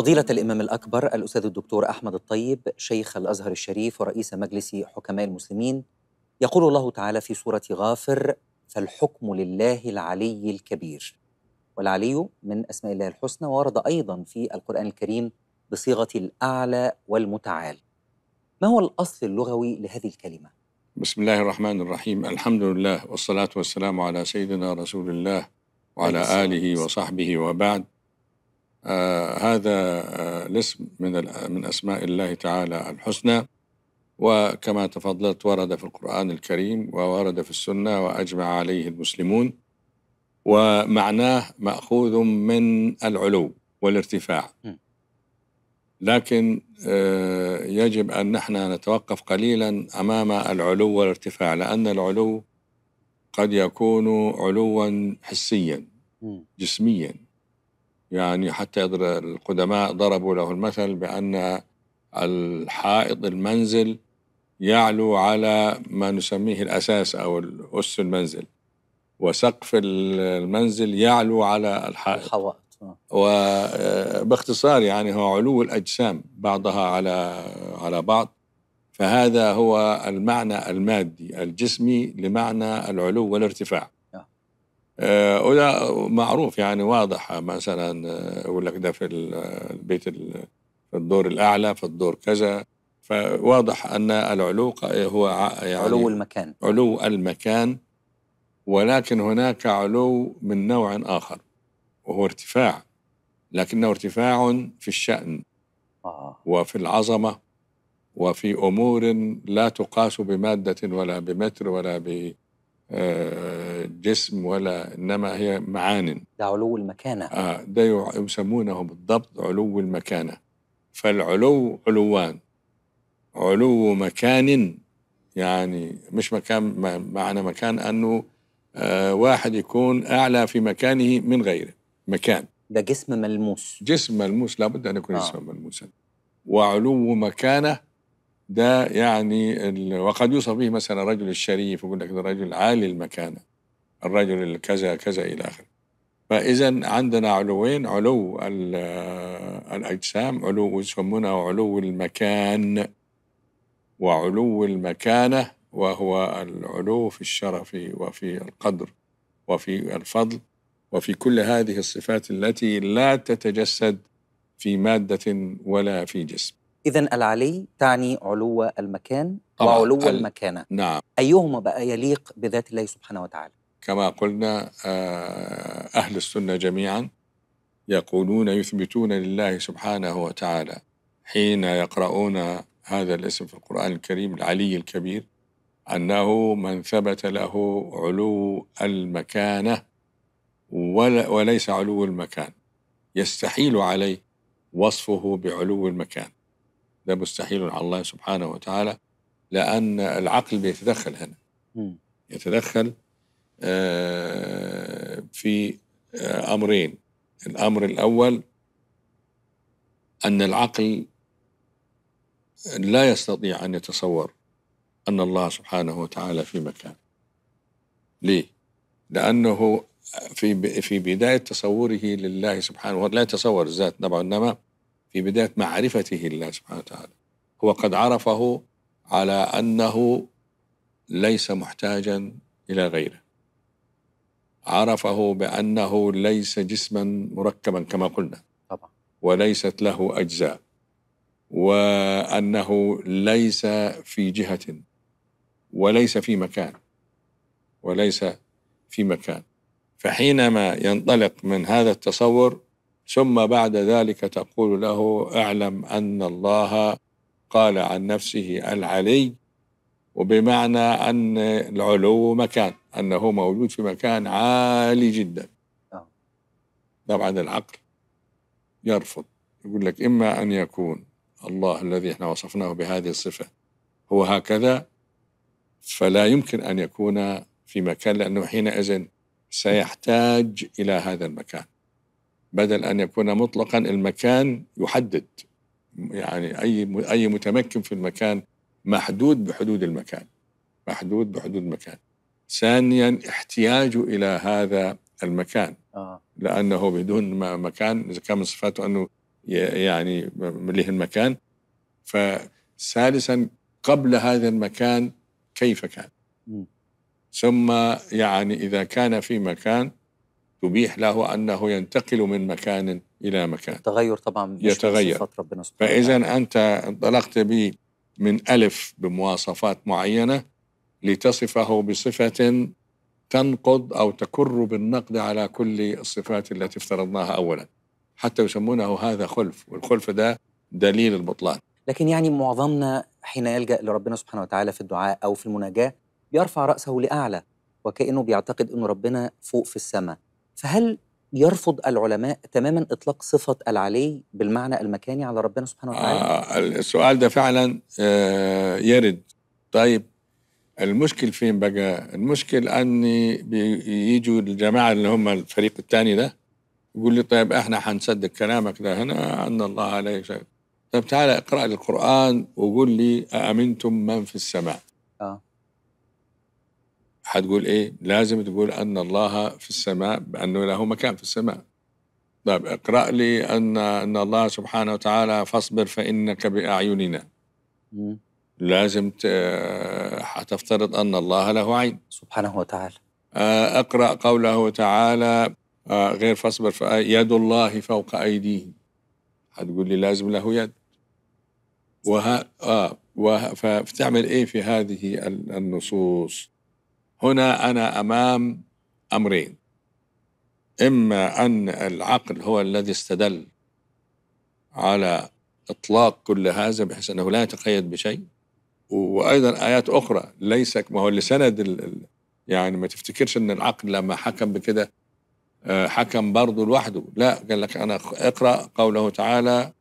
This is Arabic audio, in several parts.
فضيلة الإمام الأكبر الأستاذ الدكتور أحمد الطيب شيخ الأزهر الشريف ورئيس مجلس حكماء المسلمين يقول الله تعالى في سورة غافر فالحكم لله العلي الكبير والعلي من أسماء الله الحسنى ورد أيضا في القرآن الكريم بصيغة الأعلى والمتعال ما هو الأصل اللغوي لهذه الكلمة؟ بسم الله الرحمن الرحيم الحمد لله والصلاة والسلام على سيدنا رسول الله وعلى آله وصحبه وبعد آه، هذا آه، الاسم من من اسماء الله تعالى الحسنى وكما تفضلت ورد في القران الكريم وورد في السنه واجمع عليه المسلمون ومعناه ماخوذ من العلو والارتفاع لكن آه، يجب ان نحن نتوقف قليلا امام العلو والارتفاع لان العلو قد يكون علوا حسيا جسميا يعني حتى القدماء ضربوا له المثل بأن الحائط المنزل يعلو على ما نسميه الأساس أو الأس المنزل وسقف المنزل يعلو على الحائط الحوائط وباختصار آه، يعني هو علو الأجسام بعضها على على بعض فهذا هو المعنى المادي الجسمي لمعنى العلو والارتفاع آه، ولا معروف يعني واضح مثلا آه، يقول لك ده في آه، البيت في الدور الاعلى في الدور كذا فواضح ان العلو هو يعني علو المكان علو المكان ولكن هناك علو من نوع اخر وهو ارتفاع لكنه ارتفاع في الشان وفي العظمه وفي امور لا تقاس بماده ولا بمتر ولا ب جسم ولا انما هي معان ده علو المكانه اه ده يسمونه بالضبط علو المكانه فالعلو علوان علو مكان يعني مش مكان معنى مكان انه آه واحد يكون اعلى في مكانه من غيره مكان ده جسم ملموس جسم ملموس لابد ان يكون آه. جسم ملموسا وعلو مكانه ده يعني وقد يوصف به مثلا الرجل الشريف يقول لك ده الرجل عالي المكانه الرجل كذا كذا إلى آخره فإذا عندنا علوين علو الأجسام علو يسمونه علو المكان وعلو المكانة وهو العلو في الشرف وفي القدر وفي الفضل وفي كل هذه الصفات التي لا تتجسد في مادة ولا في جسم إذا العلي تعني علو المكان وعلو المكانة نعم أيهما بقى يليق بذات الله سبحانه وتعالى كما قلنا آه، أهل السنة جميعا يقولون يثبتون لله سبحانه وتعالى حين يقرؤون هذا الاسم في القرآن الكريم العلي الكبير أنه من ثبت له علو المكانة وليس علو المكان يستحيل عليه وصفه بعلو المكان ده مستحيل على الله سبحانه وتعالى لأن العقل بيتدخل هنا يتدخل آه، في آه، امرين الامر الاول ان العقل لا يستطيع ان يتصور ان الله سبحانه وتعالى في مكان ليه لانه في في بدايه تصوره لله سبحانه وتعالى لا يتصور الذات طبعا انما في بدايه معرفته لله سبحانه وتعالى هو قد عرفه على انه ليس محتاجا الى غيره عرفه بأنه ليس جسما مركبا كما قلنا طبعا. وليست له أجزاء وأنه ليس في جهة وليس في مكان وليس في مكان فحينما ينطلق من هذا التصور ثم بعد ذلك تقول له اعلم ان الله قال عن نفسه العلي وبمعنى ان العلو مكان انه موجود في مكان عالي جدا نعم. طبعا العقل يرفض يقول لك اما ان يكون الله الذي احنا وصفناه بهذه الصفه هو هكذا فلا يمكن ان يكون في مكان لانه حينئذ سيحتاج الى هذا المكان بدل ان يكون مطلقا المكان يحدد يعني اي اي متمكن في المكان محدود بحدود المكان محدود بحدود المكان ثانيا احتياجه إلى هذا المكان آه. لأنه بدون مكان إذا كان من صفاته أنه يعني له المكان فثالثا قبل هذا المكان كيف كان م. ثم يعني إذا كان في مكان تبيح له أنه ينتقل من مكان إلى مكان تغير طبعا يتغير ربنا سبحانه فإذا أنت انطلقت به من ألف بمواصفات معينة لتصفه بصفه تنقض او تكر بالنقد على كل الصفات التي افترضناها اولا حتى يسمونه هذا خلف والخلف ده دليل البطلان لكن يعني معظمنا حين يلجا لربنا سبحانه وتعالى في الدعاء او في المناجاه بيرفع راسه لاعلى وكانه بيعتقد ان ربنا فوق في السماء فهل يرفض العلماء تماما اطلاق صفه العلي بالمعنى المكاني على ربنا سبحانه وتعالى آه السؤال ده فعلا آه يرد طيب المشكل فين بقى؟ المشكل اني بيجوا الجماعه اللي هم الفريق الثاني ده يقول لي طيب احنا حنصدق كلامك ده هنا ان الله عليه شيء طيب تعالى اقرا لي القران وقول لي امنتم من في السماء اه حتقول ايه؟ لازم تقول ان الله في السماء بانه له مكان في السماء طيب اقرا لي ان ان الله سبحانه وتعالى فاصبر فانك باعيننا م. لازم حتفترض أن الله له عين سبحانه وتعالى آه، أقرأ قوله تعالى آه، غير فاصبر يد الله فوق أيديهم هتقول لي لازم له يد وها آه فتعمل فبتعمل إيه في هذه النصوص هنا أنا أمام أمرين إما أن العقل هو الذي استدل على إطلاق كل هذا بحيث أنه لا يتقيد بشيء وايضا ايات اخرى ليس ما هو اللي سند يعني ما تفتكرش ان العقل لما حكم بكده آه، حكم برضه لوحده لا قال لك انا اقرا قوله تعالى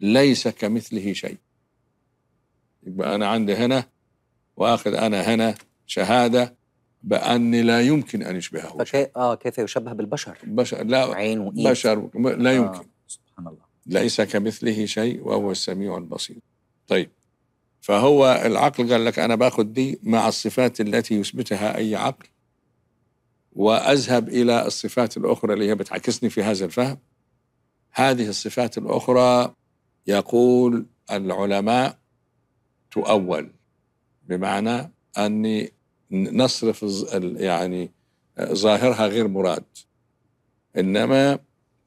ليس كمثله شيء يبقى انا عندي هنا واخذ انا هنا شهاده باني لا يمكن أن يشبهه فكي... آه كيف يشبه بالبشر بشر لا عين وإيد بشر لا آه، يمكن آه. سبحان الله ليس كمثله شيء وهو السميع البصير طيب فهو العقل قال لك أنا باخد دي مع الصفات التي يثبتها أي عقل وأذهب إلى الصفات الأخرى اللي هي بتعكسني في هذا الفهم هذه الصفات الأخرى يقول العلماء تؤول بمعنى أني نصرف يعني ظاهرها غير مراد إنما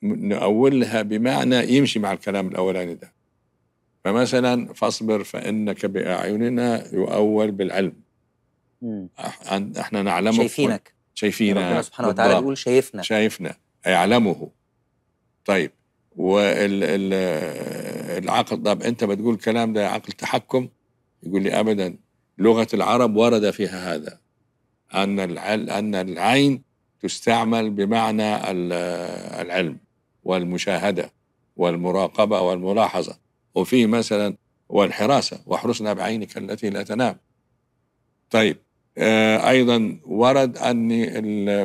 نؤولها بمعنى يمشي مع الكلام الأولاني ده فمثلا فاصبر فانك باعيننا يؤول بالعلم مم. احنا نعلمه شايفينك شايفينا ربنا سبحانه وتعالى يقول شايفنا شايفنا يعلمه طيب والعقل طب انت بتقول الكلام ده عقل تحكم يقول لي ابدا لغه العرب ورد فيها هذا ان ان العين تستعمل بمعنى العلم والمشاهده والمراقبه والملاحظه وفيه مثلا والحراسة واحرسنا بعينك التي لا تنام طيب آه، أيضا ورد أن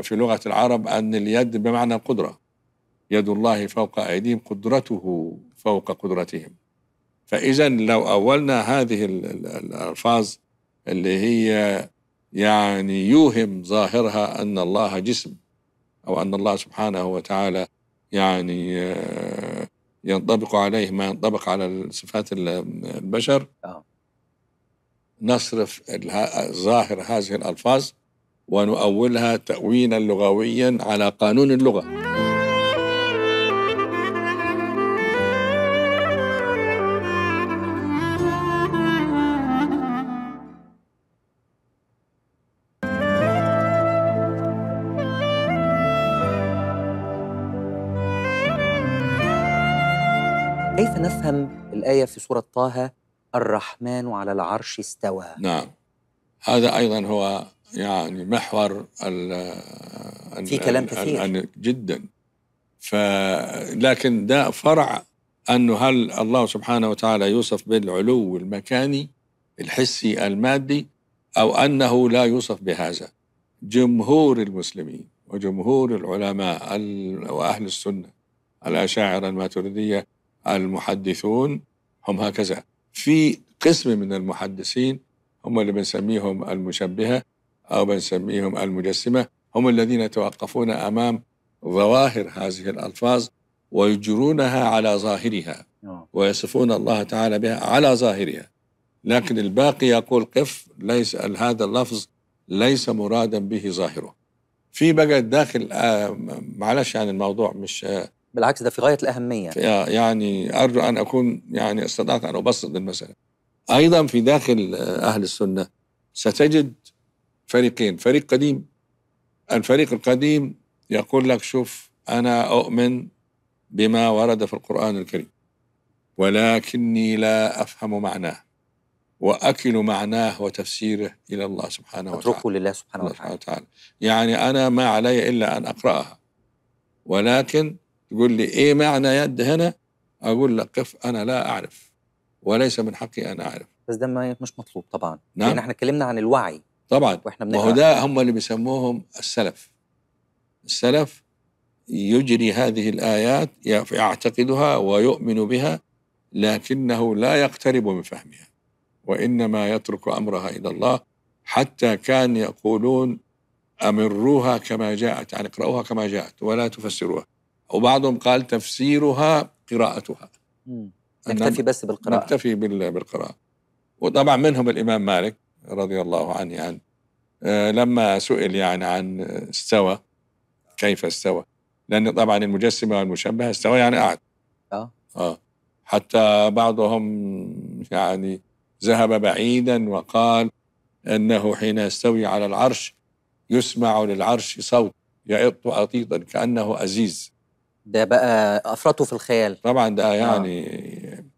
في لغة العرب أن اليد بمعنى القدرة يد الله فوق أيديهم قدرته فوق قدرتهم فإذا لو أولنا هذه الألفاظ اللي هي يعني يوهم ظاهرها أن الله جسم أو أن الله سبحانه وتعالى يعني آه، ينطبق عليه ما ينطبق على صفات البشر آه. نصرف ظاهر هذه الألفاظ ونؤولها تأويلا لغويا على قانون اللغة الآية في سورة طه الرحمن على العرش استوى نعم هذا أيضا هو يعني محور ال الـ في كلام كثير جدا لكن ده فرع أنه هل الله سبحانه وتعالى يوصف بالعلو المكاني الحسي المادي أو أنه لا يوصف بهذا جمهور المسلمين وجمهور العلماء وأهل السنة الأشاعرة الماتريدية المحدثون هم هكذا في قسم من المحدثين هم اللي بنسميهم المشبهة أو بنسميهم المجسمة هم الذين يتوقفون أمام ظواهر هذه الألفاظ ويجرونها على ظاهرها نعم. ويصفون الله تعالى بها على ظاهرها لكن الباقي يقول قف ليس هذا اللفظ ليس مرادا به ظاهره في بقى داخل آه، معلش عن الموضوع مش آه، بالعكس ده في غايه الاهميه يعني ارجو ان اكون يعني استطعت ان ابسط المساله ايضا في داخل آه، اهل السنه ستجد فريقين فريق قديم الفريق القديم يقول لك شوف انا اؤمن بما ورد في القران الكريم ولكني لا افهم معناه واكل معناه وتفسيره الى الله سبحانه وتعالى اتركه لله سبحانه وتعالى. وتعالى يعني انا ما علي الا ان اقراها ولكن تقول لي ايه معنى يد هنا اقول لك قف انا لا اعرف وليس من حقي ان اعرف بس ده مش مطلوب طبعا نعم احنا اتكلمنا عن الوعي طبعا واحنا ما هو ده هم اللي بيسموهم السلف السلف يجري هذه الايات يعتقدها ويؤمن بها لكنه لا يقترب من فهمها وانما يترك امرها الى الله حتى كان يقولون امروها كما جاءت يعني اقرأوها كما جاءت ولا تفسروها وبعضهم قال تفسيرها قراءتها نعم. نكتفي بس بالقراءة نكتفي بالقراءة وطبعا منهم الإمام مالك رضي الله عنه يعني آه، لما سئل يعني عن استوى كيف استوى لأن طبعا المجسمة والمشبه استوى يعني قعد آه. آه. حتى بعضهم يعني ذهب بعيدا وقال أنه حين يستوي على العرش يسمع للعرش صوت يعط عطيطا كأنه أزيز ده بقى افرطوا في الخيال طبعا ده آه. يعني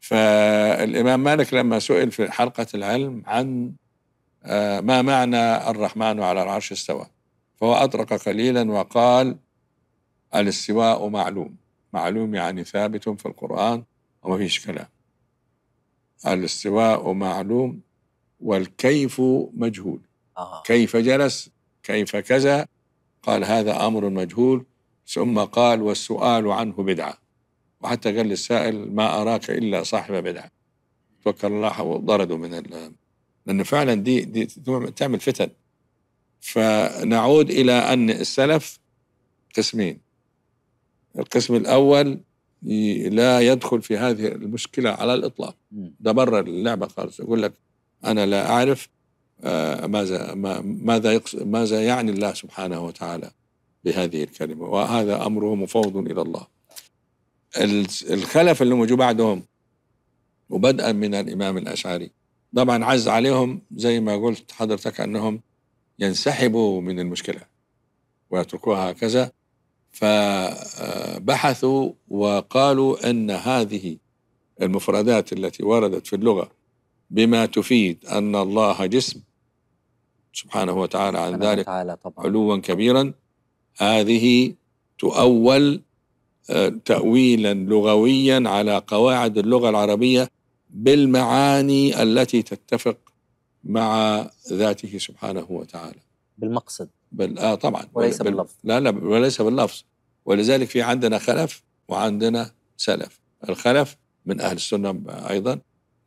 فالامام مالك لما سئل في حلقه العلم عن آه، ما معنى الرحمن على العرش استوى فهو اطرق قليلا وقال الاستواء معلوم معلوم يعني ثابت في القران وما فيش كلام الاستواء معلوم والكيف مجهول آه. كيف جلس كيف كذا قال هذا امر مجهول ثم قال والسؤال عنه بدعة وحتى قال للسائل ما أراك إلا صاحب بدعة توكل الله وضرده من لأنه فعلا دي, دي تعمل فتن فنعود إلى أن السلف قسمين القسم الأول لا يدخل في هذه المشكلة على الإطلاق ده بره اللعبة خالص يقول لك أنا لا أعرف آه، ماذا ماذا ماذا يعني الله سبحانه وتعالى بهذه الكلمة وهذا أمره مفوض إلى الله الخلف اللي هم جو بعدهم وبدءا من الإمام الأشعري طبعا عز عليهم زي ما قلت حضرتك أنهم ينسحبوا من المشكلة ويتركوها هكذا فبحثوا وقالوا أن هذه المفردات التي وردت في اللغة بما تفيد أن الله جسم سبحانه وتعالى عن ذلك علوا كبيرا هذه تؤول آه، تأويلا لغويا على قواعد اللغة العربية بالمعاني التي تتفق مع ذاته سبحانه وتعالى بالمقصد بل آه طبعا وليس بل باللفظ لا لا وليس باللفظ ولذلك في عندنا خلف وعندنا سلف الخلف من أهل السنة أيضا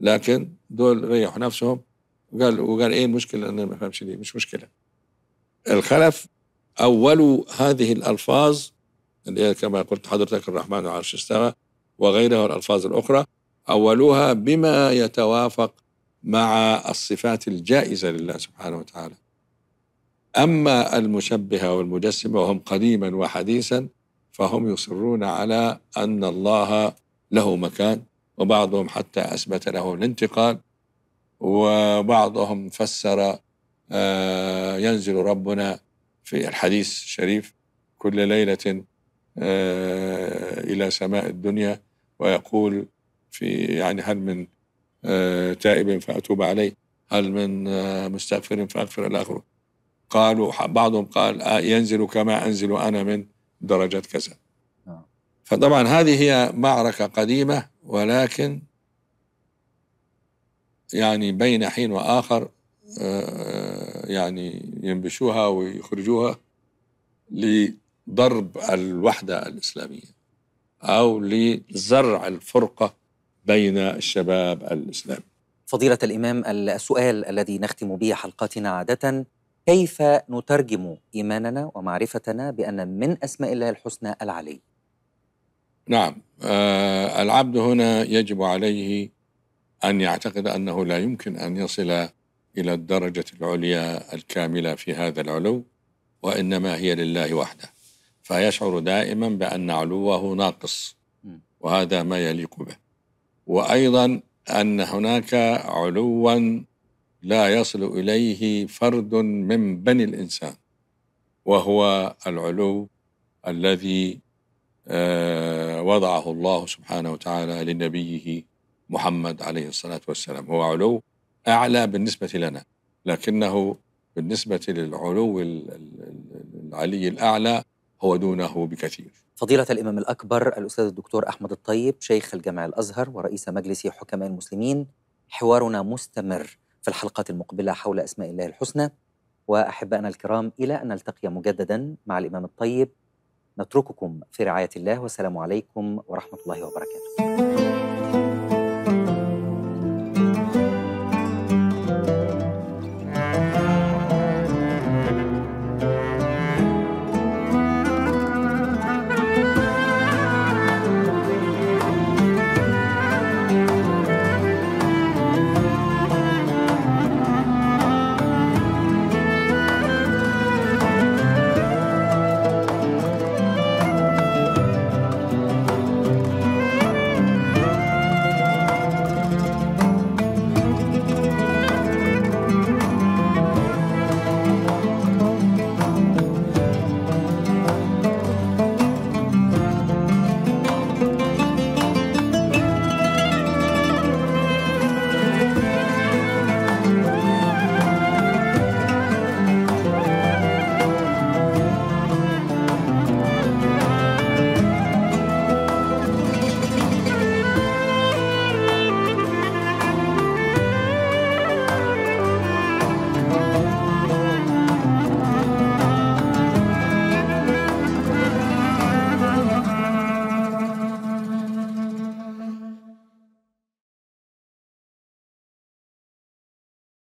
لكن دول ريحوا نفسهم وقال وقال ايه المشكله انا ما فهمش ليه مش مشكله الخلف أول هذه الألفاظ اللي هي كما قلت حضرتك الرحمن على العرش استوى وغيرها الألفاظ الأخرى أولها بما يتوافق مع الصفات الجائزة لله سبحانه وتعالى أما المشبهة والمجسمة وهم قديما وحديثا فهم يصرون على أن الله له مكان وبعضهم حتى أثبت له الانتقال وبعضهم فسر آه، ينزل ربنا في الحديث الشريف كل ليلة آه، إلى سماء الدنيا ويقول في يعني هل من آه، تائب فأتوب عليه هل من آه، مستغفر فأغفر إلى قالوا بعضهم قال ينزل كما أنزل أنا من درجة كذا نعم. فطبعا هذه هي معركة قديمة ولكن يعني بين حين وآخر يعني ينبشوها ويخرجوها لضرب الوحدة الإسلامية أو لزرع الفرقة بين الشباب الإسلامي فضيلة الإمام السؤال الذي نختم به حلقاتنا عادة كيف نترجم إيماننا ومعرفتنا بأن من أسماء الله الحسنى العلي نعم آه العبد هنا يجب عليه أن يعتقد أنه لا يمكن أن يصل إلى الدرجة العليا الكاملة في هذا العلو وإنما هي لله وحده فيشعر دائما بأن علوه ناقص وهذا ما يليق به وأيضا أن هناك علوا لا يصل إليه فرد من بني الإنسان وهو العلو الذي آه، وضعه الله سبحانه وتعالى لنبيه محمد عليه الصلاة والسلام هو علو أعلى بالنسبة لنا لكنه بالنسبة للعلو العلي الأعلى هو دونه بكثير فضيلة الإمام الأكبر الأستاذ الدكتور أحمد الطيب شيخ الجامع الأزهر ورئيس مجلس حكماء المسلمين حوارنا مستمر في الحلقات المقبلة حول أسماء الله الحسنى وأحبائنا الكرام إلى أن نلتقي مجددا مع الإمام الطيب نترككم في رعاية الله والسلام عليكم ورحمة الله وبركاته